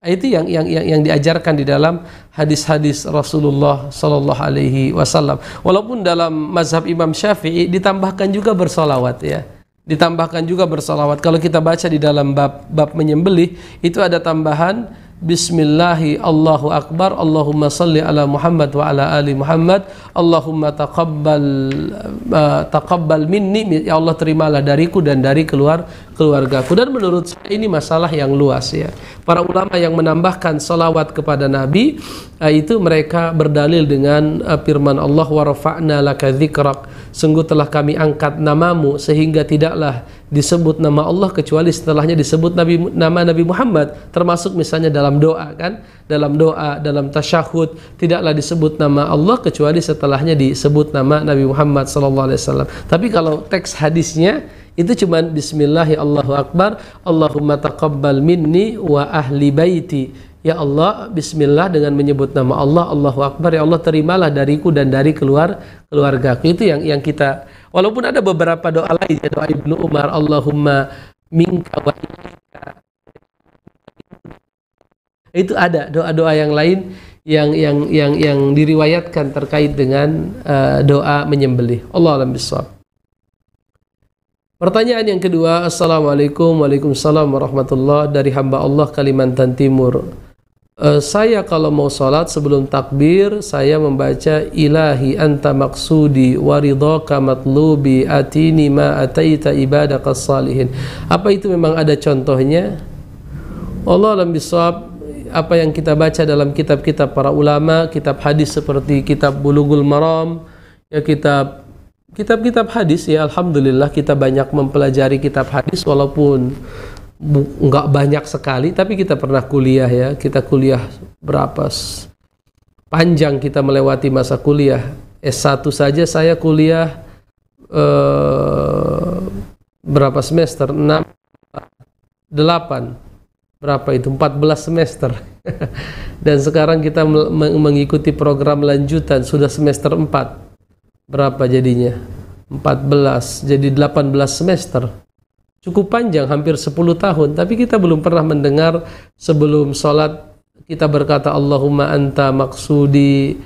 itu yang yang yang yang diajarkan di dalam hadis-hadis Rasulullah Sallallahu Alaihi Wasallam walaupun dalam mazhab Imam Syafi'i ditambahkan juga bersolawat ya ditambahkan juga bersolawat kalau kita baca di dalam bab bab menyembelih itu ada tambahan Bismillahi Allahu Akbar Allahumma salli ala Muhammad wa ala ali Muhammad Allahumma taqabbal uh, taqabbal minni ya Allah terimalah dariku dan dari keluar keluargaku dan menurut saya ini masalah yang luas ya para ulama yang menambahkan salawat kepada Nabi uh, itu mereka berdalil dengan uh, firman Allah wa rafa'na laka dzikrak sungguh telah kami angkat namamu sehingga tidaklah disebut nama Allah kecuali setelahnya disebut Nabi nama Nabi Muhammad termasuk misalnya dalam doa kan dalam doa dalam tasyahud tidaklah disebut nama Allah kecuali setelahnya disebut nama Nabi Muhammad sallallahu alaihi wasallam tapi kalau teks hadisnya itu cuma Bismillahirrahmanirrahim Allahu akbar Allahumma taqabbal minni wa ahli baiti Ya Allah, bismillah dengan menyebut nama Allah, Allahu Akbar, ya Allah terimalah dariku dan dari keluar keluargaku. Itu yang yang kita walaupun ada beberapa doa lain ya doa Ibnu Umar, Allahumma minka wa ilaika. Itu ada doa-doa yang lain yang yang yang yang diriwayatkan terkait dengan uh, doa menyembelih. Allah alam Pertanyaan yang kedua, Assalamualaikum Waalaikumsalam Warahmatullah dari hamba Allah Kalimantan Timur e, saya kalau mau sholat sebelum takbir saya membaca ilahi anta maksudi waridhaka matlubi atini ma ataita ibadaka salihin apa itu memang ada contohnya Allah alam bisawab apa yang kita baca dalam kitab-kitab para ulama, kitab hadis seperti kitab bulugul Maram, ya kitab kitab-kitab hadis ya alhamdulillah kita banyak mempelajari kitab hadis walaupun nggak banyak sekali, tapi kita pernah kuliah ya. Kita kuliah berapa panjang kita melewati masa kuliah. S1 saja saya kuliah eh, berapa semester? 6 8 berapa itu? 14 semester. Dan sekarang kita mengikuti program lanjutan sudah semester 4. Berapa jadinya? 14 jadi 18 semester cukup panjang hampir 10 tahun tapi kita belum pernah mendengar sebelum sholat kita berkata Allahumma anta maksudi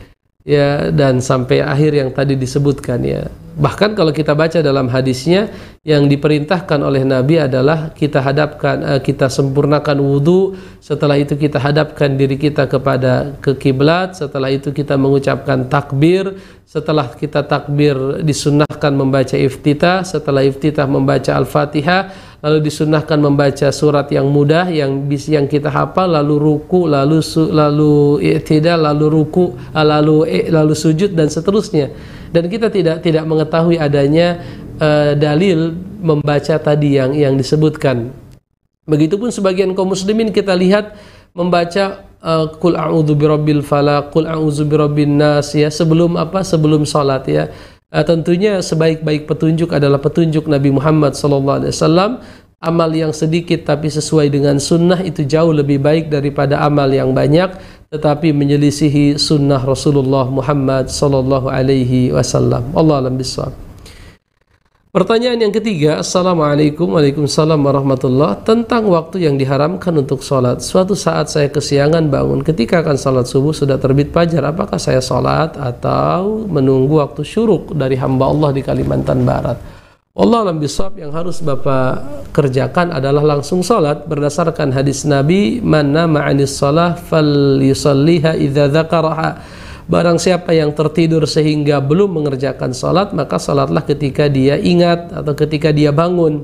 ya dan sampai akhir yang tadi disebutkan ya bahkan kalau kita baca dalam hadisnya yang diperintahkan oleh Nabi adalah kita hadapkan eh, kita sempurnakan wudhu setelah itu kita hadapkan diri kita kepada ke kiblat setelah itu kita mengucapkan takbir setelah kita takbir disunahkan membaca iftitah setelah iftitah membaca al-fatihah lalu disunahkan membaca surat yang mudah yang bisa yang kita hafal lalu ruku lalu su, lalu tidak lalu ruku ah, lalu lalu sujud dan seterusnya dan kita tidak tidak mengetahui adanya uh, dalil membaca tadi yang yang disebutkan begitupun sebagian kaum muslimin kita lihat membaca kul eh, a'udzu birabbil falaq kul a'udzu birabbin nas ya sebelum apa sebelum salat ya Uh, tentunya sebaik-baik petunjuk adalah petunjuk Nabi Muhammad sallallahu alaihi wasallam. Amal yang sedikit tapi sesuai dengan sunnah itu jauh lebih baik daripada amal yang banyak tetapi menyelisihi sunnah Rasulullah Muhammad sallallahu alaihi wasallam. Allah alam bissawab. Pertanyaan yang ketiga, Assalamualaikum Waalaikumsalam warahmatullah Tentang waktu yang diharamkan untuk sholat Suatu saat saya kesiangan bangun Ketika akan sholat subuh sudah terbit fajar Apakah saya sholat atau menunggu waktu syuruk Dari hamba Allah di Kalimantan Barat Allah alam bisab yang harus Bapak kerjakan adalah langsung sholat Berdasarkan hadis Nabi mana maanis sholat fal yusalliha idha dhakaraha Barang siapa yang tertidur sehingga belum mengerjakan salat, maka salatlah ketika dia ingat atau ketika dia bangun.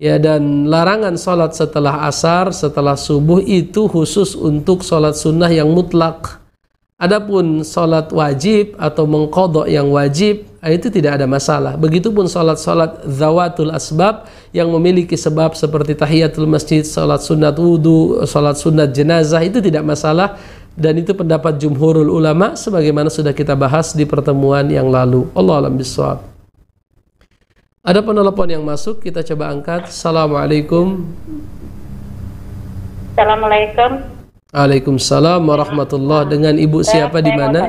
Ya dan larangan salat setelah asar, setelah subuh itu khusus untuk salat sunnah yang mutlak. Adapun salat wajib atau mengkodok yang wajib ah, itu tidak ada masalah. Begitupun salat-salat zawatul asbab yang memiliki sebab seperti tahiyatul masjid, salat sunat wudhu, salat sunat jenazah itu tidak masalah dan itu pendapat jumhurul ulama sebagaimana sudah kita bahas di pertemuan yang lalu. Allah alam biswab Ada penelpon yang masuk, kita coba angkat. Assalamualaikum. Assalamualaikum. Waalaikumsalam warahmatullah. Dengan ibu siapa di mana?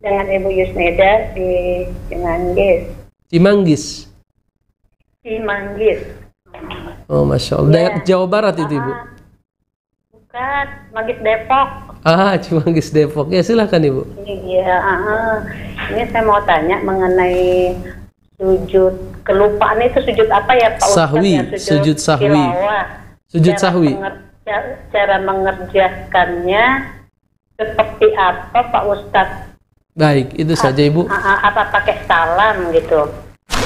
Dengan ibu Yusneda di Cimanggis. Cimanggis. Cimanggis. Oh masya Allah. Ya. Jawa Barat itu ah, ibu. Ah. Bukan, Magis Depok. Ah, Cimanggis Depok. Ya, silahkan Ibu. Iya, uh, ini saya mau tanya mengenai sujud kelupaan itu sujud apa ya Pak Sahwi, Ustaz, ya? sujud, sujud sahwi. Tilawah. Sujud cara sahwi. Mengerja, cara mengerjakannya seperti apa Pak Ustadz? Baik, itu ah, saja Ibu. Apa, ah, apa pakai salam gitu?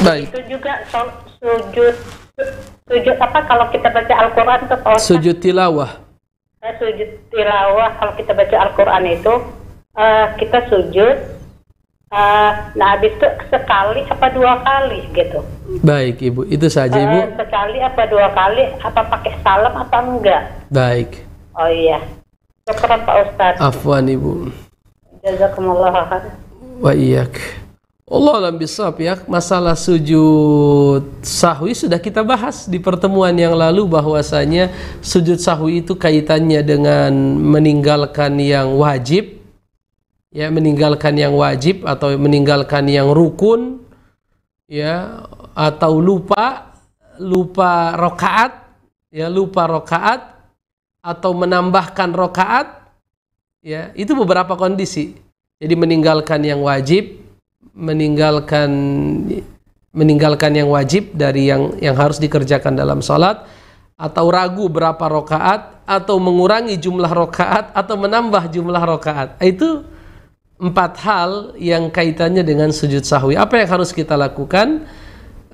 Baik. Itu juga sujud sujud apa kalau kita baca Al-Qur'an Sujud tilawah kita sujud tilawah kalau kita baca Al-Quran itu uh, kita sujud. Uh, nah habis itu sekali apa dua kali gitu. Baik ibu, itu saja ibu. Uh, sekali apa dua kali, apa pakai salam apa enggak? Baik. Oh iya. Syukur Pak Ustadz. Afwan ibu. Jazakumullah Wa iyak. Allah alam bisawab ya masalah sujud sahwi sudah kita bahas di pertemuan yang lalu bahwasanya sujud sahwi itu kaitannya dengan meninggalkan yang wajib ya meninggalkan yang wajib atau meninggalkan yang rukun ya atau lupa lupa rokaat ya lupa rokaat atau menambahkan rokaat ya itu beberapa kondisi jadi meninggalkan yang wajib meninggalkan meninggalkan yang wajib dari yang yang harus dikerjakan dalam sholat atau ragu berapa rokaat atau mengurangi jumlah rokaat atau menambah jumlah rokaat itu empat hal yang kaitannya dengan sujud sahwi apa yang harus kita lakukan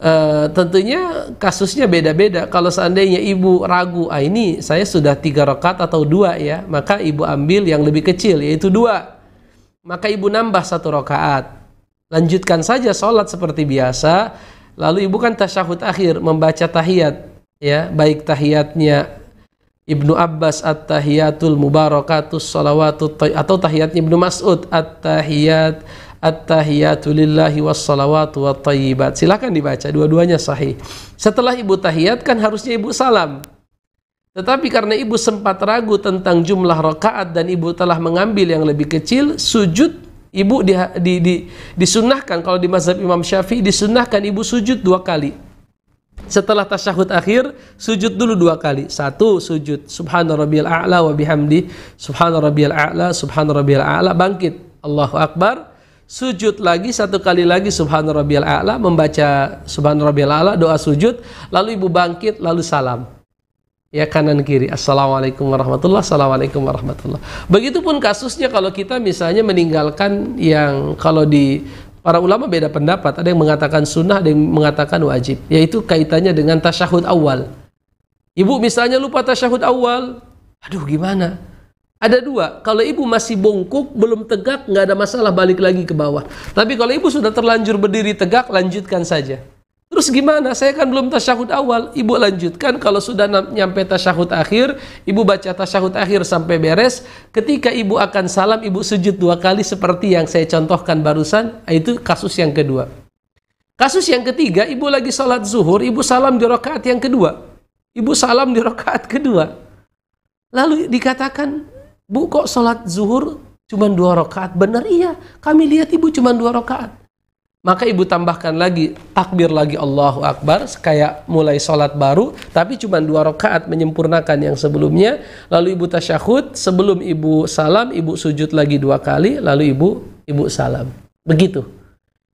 e, tentunya kasusnya beda-beda kalau seandainya ibu ragu ah ini saya sudah tiga rokaat atau dua ya maka ibu ambil yang lebih kecil yaitu dua maka ibu nambah satu rokaat Lanjutkan saja sholat seperti biasa. Lalu ibu kan tasyahud akhir membaca tahiyat ya, baik tahiyatnya Ibnu Abbas at-tahiyatul mubarakatus salawatut atau tahiyatnya Ibnu Mas'ud at-tahiyat at-tahiyatu lillahi wa taibat Silakan dibaca, dua-duanya sahih. Setelah ibu tahiyat kan harusnya ibu salam. Tetapi karena ibu sempat ragu tentang jumlah rakaat dan ibu telah mengambil yang lebih kecil, sujud Ibu di, di, di, disunahkan kalau di mazhab Imam Syafi'i disunahkan ibu sujud dua kali. Setelah tasyahud akhir, sujud dulu dua kali. Satu, sujud. Subhana rabbiyal a'la wa bihamdi. Subhana a'la, subhana a'la. Bangkit. Allahu Akbar. Sujud lagi satu kali lagi subhana a'la membaca subhana a'la doa sujud, lalu ibu bangkit lalu salam ya kanan kiri assalamualaikum warahmatullah assalamualaikum warahmatullah begitupun kasusnya kalau kita misalnya meninggalkan yang kalau di para ulama beda pendapat ada yang mengatakan sunnah ada yang mengatakan wajib yaitu kaitannya dengan tasyahud awal ibu misalnya lupa tasyahud awal aduh gimana ada dua kalau ibu masih bongkok belum tegak nggak ada masalah balik lagi ke bawah tapi kalau ibu sudah terlanjur berdiri tegak lanjutkan saja Terus gimana? Saya kan belum tasyahud awal. Ibu lanjutkan kalau sudah nyampe tasyahud akhir, ibu baca tasyahud akhir sampai beres. Ketika ibu akan salam, ibu sujud dua kali seperti yang saya contohkan barusan. Ah, itu kasus yang kedua. Kasus yang ketiga, ibu lagi sholat zuhur, ibu salam di rokaat yang kedua. Ibu salam di rokaat kedua. Lalu dikatakan, bu kok sholat zuhur cuma dua rokaat? Benar iya, kami lihat ibu cuma dua rokaat. Maka ibu tambahkan lagi takbir lagi Allahu Akbar kayak mulai sholat baru tapi cuma dua rakaat menyempurnakan yang sebelumnya lalu ibu tasyahud sebelum ibu salam ibu sujud lagi dua kali lalu ibu ibu salam begitu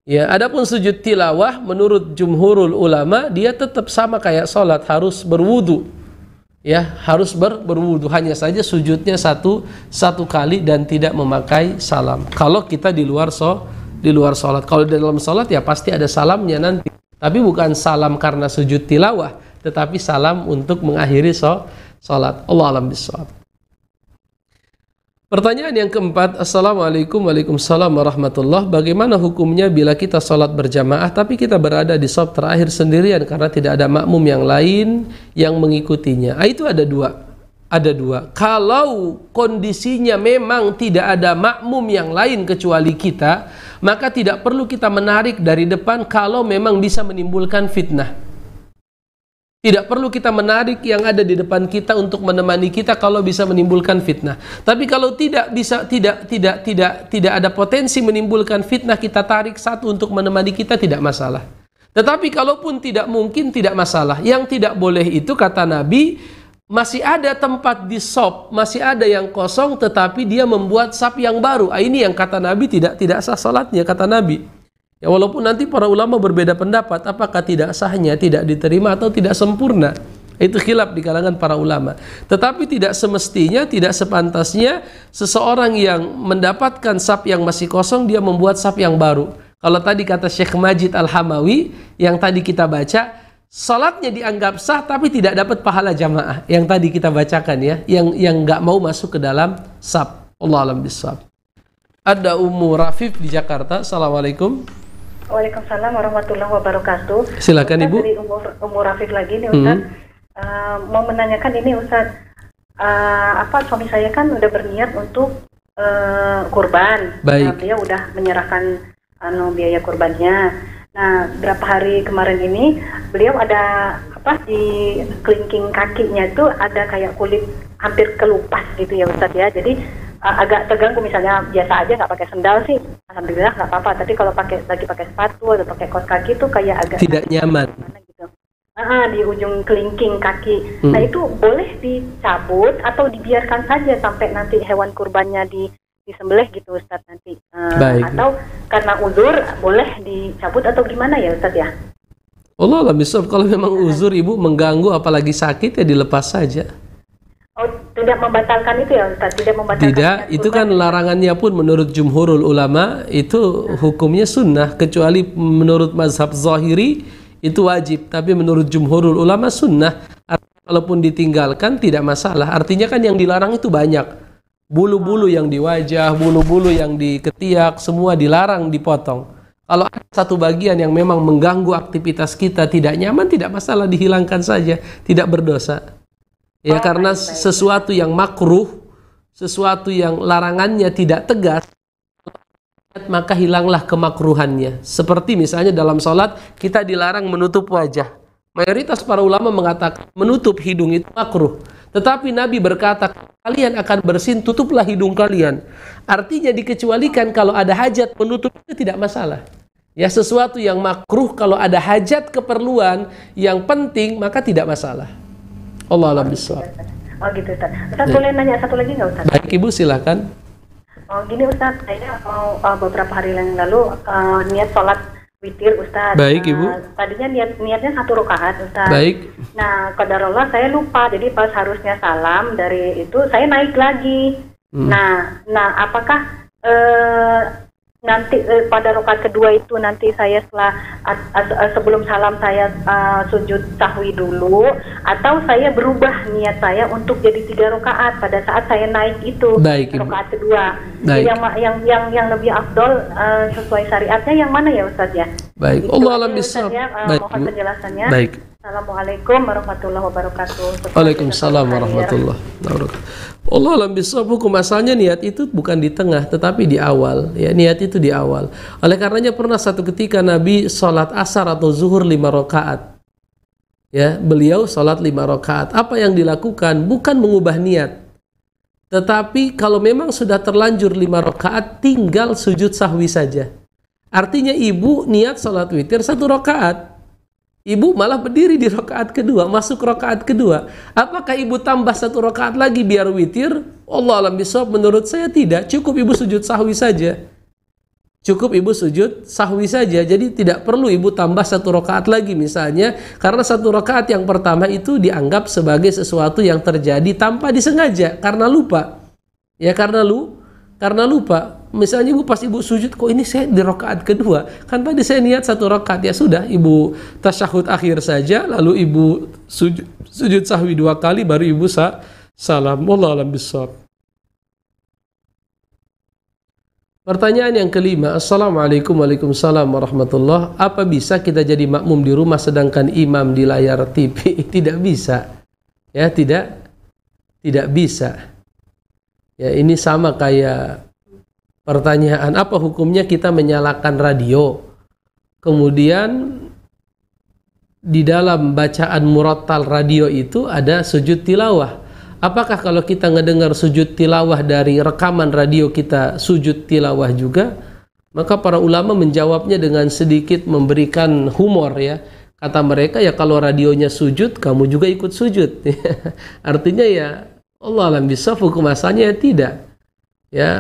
ya adapun sujud tilawah menurut jumhurul ulama dia tetap sama kayak sholat harus berwudu ya harus ber, berwudu hanya saja sujudnya satu satu kali dan tidak memakai salam kalau kita di luar sholat di luar sholat. Kalau di dalam sholat ya pasti ada salamnya nanti. Tapi bukan salam karena sujud tilawah, tetapi salam untuk mengakhiri sholat. Allah alam bisawab. Pertanyaan yang keempat, Assalamualaikum Waalaikumsalam Warahmatullah Bagaimana hukumnya bila kita sholat berjamaah tapi kita berada di sholat terakhir sendirian karena tidak ada makmum yang lain yang mengikutinya? Ah, itu ada dua ada dua. Kalau kondisinya memang tidak ada makmum yang lain kecuali kita, maka tidak perlu kita menarik dari depan kalau memang bisa menimbulkan fitnah. Tidak perlu kita menarik yang ada di depan kita untuk menemani kita kalau bisa menimbulkan fitnah. Tapi kalau tidak bisa tidak tidak tidak tidak ada potensi menimbulkan fitnah kita tarik satu untuk menemani kita tidak masalah. Tetapi kalaupun tidak mungkin tidak masalah. Yang tidak boleh itu kata Nabi masih ada tempat di sop, masih ada yang kosong, tetapi dia membuat sap yang baru. Ah, ini yang kata Nabi tidak tidak sah salatnya kata Nabi. Ya walaupun nanti para ulama berbeda pendapat apakah tidak sahnya, tidak diterima atau tidak sempurna. Itu khilaf di kalangan para ulama. Tetapi tidak semestinya, tidak sepantasnya seseorang yang mendapatkan sap yang masih kosong dia membuat sap yang baru. Kalau tadi kata Syekh Majid Al-Hamawi yang tadi kita baca, salatnya dianggap sah tapi tidak dapat pahala jamaah yang tadi kita bacakan ya yang yang nggak mau masuk ke dalam sab Allah alam bisab ada umur Rafif di Jakarta Assalamualaikum Waalaikumsalam warahmatullahi wabarakatuh silakan Ibu dari umur umur Rafif lagi nih hmm. Ustaz hmm. uh, mau menanyakan ini Ustaz uh, apa suami saya kan udah berniat untuk uh, kurban Baik. Uh, nah, dia udah menyerahkan uh, biaya kurbannya Nah, berapa hari kemarin ini beliau ada apa di kelingking kakinya itu ada kayak kulit hampir kelupas gitu ya Ustadz ya. Jadi uh, agak terganggu misalnya biasa aja nggak pakai sendal sih, alhamdulillah nggak apa-apa. Tapi kalau pakai lagi pakai sepatu atau pakai kaos kaki itu kayak agak tidak nyaman. Gitu. Ah, di ujung kelingking kaki. Nah, hmm. Nah itu boleh dicabut atau dibiarkan saja sampai nanti hewan kurbannya di disembelih gitu Ustaz nanti uh, Baik. atau karena uzur boleh dicabut atau gimana ya Ustaz ya Allah lah misal kalau memang iya. uzur ibu mengganggu apalagi sakit ya dilepas saja Oh, tidak membatalkan itu ya Ustaz? Tidak membatalkan. Tidak, itu kan larangannya pun menurut jumhurul ulama itu nah. hukumnya sunnah kecuali menurut mazhab zahiri itu wajib, tapi menurut jumhurul ulama sunnah. walaupun ditinggalkan tidak masalah. Artinya kan yang dilarang itu banyak bulu-bulu yang di wajah, bulu-bulu yang di ketiak, semua dilarang dipotong. Kalau ada satu bagian yang memang mengganggu aktivitas kita tidak nyaman, tidak masalah dihilangkan saja, tidak berdosa. Ya karena sesuatu yang makruh, sesuatu yang larangannya tidak tegas, maka hilanglah kemakruhannya. Seperti misalnya dalam sholat kita dilarang menutup wajah. Mayoritas para ulama mengatakan menutup hidung itu makruh. Tetapi Nabi berkata, kalian akan bersin, tutuplah hidung kalian. Artinya dikecualikan kalau ada hajat, penutup itu tidak masalah. Ya sesuatu yang makruh kalau ada hajat keperluan yang penting maka tidak masalah. Allah alam Bisa. Oh gitu Ustaz. Ustaz ya. boleh nanya satu lagi nggak Ustaz? Baik Ibu silakan. Oh gini Ustaz, saya mau uh, beberapa hari yang lalu uh, niat sholat witir Ustaz. Baik Ibu. Uh, tadinya niat niatnya satu rakaat Ustaz. Baik. Nah, kadarullah saya lupa. Jadi pas harusnya salam dari itu saya naik lagi. Hmm. Nah, nah apakah eh nanti eh, pada rokat kedua itu nanti saya setelah eh, sebelum salam saya uh, sujud sahwi dulu atau saya berubah niat saya untuk jadi tiga rokaat pada saat saya naik itu Baik, rokaat kedua Baik. yang yang yang yang lebih afdol uh, sesuai syariatnya yang mana ya Ustaz ya Baik Allah alam ya. bisa uh, Baik. mohon penjelasannya Baik Assalamualaikum warahmatullahi wabarakatuh. Waalaikumsalam warahmatullahi wabarakatuh. Allah alam bisawab hukum asalnya niat itu bukan di tengah tetapi di awal ya niat itu di awal. Oleh karenanya pernah satu ketika Nabi sholat asar atau zuhur lima rakaat ya beliau sholat lima rakaat apa yang dilakukan bukan mengubah niat tetapi kalau memang sudah terlanjur lima rakaat tinggal sujud sahwi saja. Artinya ibu niat sholat witir satu rakaat Ibu malah berdiri di rokaat kedua, masuk rokaat kedua. Apakah ibu tambah satu rokaat lagi biar witir? Allah alam bisawab menurut saya tidak. Cukup ibu sujud sahwi saja. Cukup ibu sujud sahwi saja. Jadi tidak perlu ibu tambah satu rokaat lagi misalnya. Karena satu rokaat yang pertama itu dianggap sebagai sesuatu yang terjadi tanpa disengaja. Karena lupa. Ya karena lu, karena lupa misalnya ibu pas ibu sujud kok ini saya di rokaat kedua kan tadi saya niat satu rokaat ya sudah ibu tasyahud akhir saja lalu ibu sujud, sujud sahwi dua kali baru ibu sa salam Allah alam bisawab Pertanyaan yang kelima, Assalamualaikum Waalaikumsalam Warahmatullah Apa bisa kita jadi makmum di rumah sedangkan imam di layar TV? Tidak bisa Ya tidak Tidak bisa Ya ini sama kayak Pertanyaan apa hukumnya kita menyalakan radio? Kemudian di dalam bacaan murattal radio itu ada sujud tilawah. Apakah kalau kita ngedengar sujud tilawah dari rekaman radio kita sujud tilawah juga? Maka para ulama menjawabnya dengan sedikit memberikan humor ya. Kata mereka ya kalau radionya sujud kamu juga ikut sujud. Artinya ya Allah alam bisa hukum asalnya ya tidak ya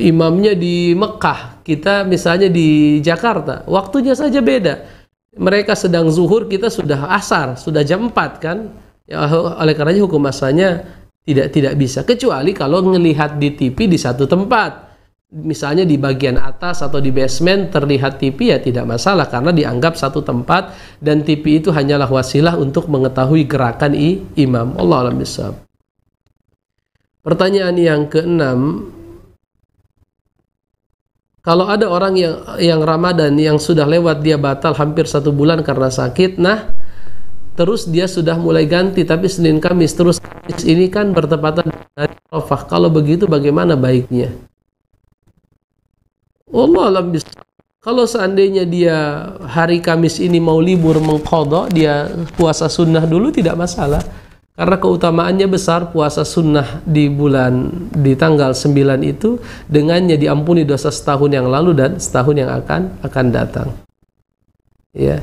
imamnya di Mekah, kita misalnya di Jakarta, waktunya saja beda. Mereka sedang zuhur, kita sudah asar, sudah jam 4 kan? Ya, oleh karenanya hukum masanya tidak tidak bisa kecuali kalau melihat di TV di satu tempat. Misalnya di bagian atas atau di basement terlihat TV ya tidak masalah karena dianggap satu tempat dan TV itu hanyalah wasilah untuk mengetahui gerakan i, imam. Allah alam Pertanyaan yang keenam, kalau ada orang yang yang Ramadan yang sudah lewat dia batal hampir satu bulan karena sakit, nah terus dia sudah mulai ganti tapi Senin Kamis terus Kamis ini kan bertepatan dari Arafah. Kalau begitu bagaimana baiknya? Allah alam bisa. Kalau seandainya dia hari Kamis ini mau libur mengkodok, dia puasa sunnah dulu tidak masalah. Karena keutamaannya besar puasa sunnah di bulan di tanggal 9 itu dengannya diampuni dosa setahun yang lalu dan setahun yang akan akan datang. Ya.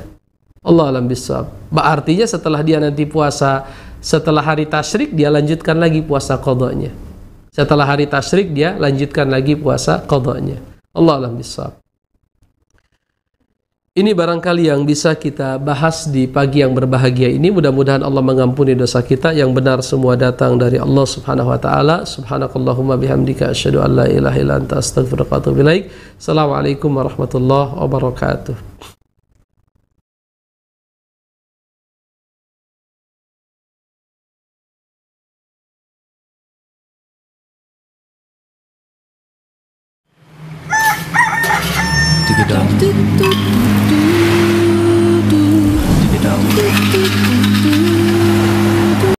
Allah alam bisawab. Artinya setelah dia nanti puasa setelah hari tasyrik dia lanjutkan lagi puasa kodoknya. Setelah hari tasyrik dia lanjutkan lagi puasa kodoknya. Allah alam bisawab. Ini barangkali yang bisa kita bahas di pagi yang berbahagia ini. Mudah-mudahan Allah mengampuni dosa kita yang benar semua datang dari Allah Subhanahu wa taala. Subhanakallahumma bihamdika asyhadu an la ilaha illa anta astaghfiruka wa atubu ilaik. Assalamualaikum warahmatullahi wabarakatuh.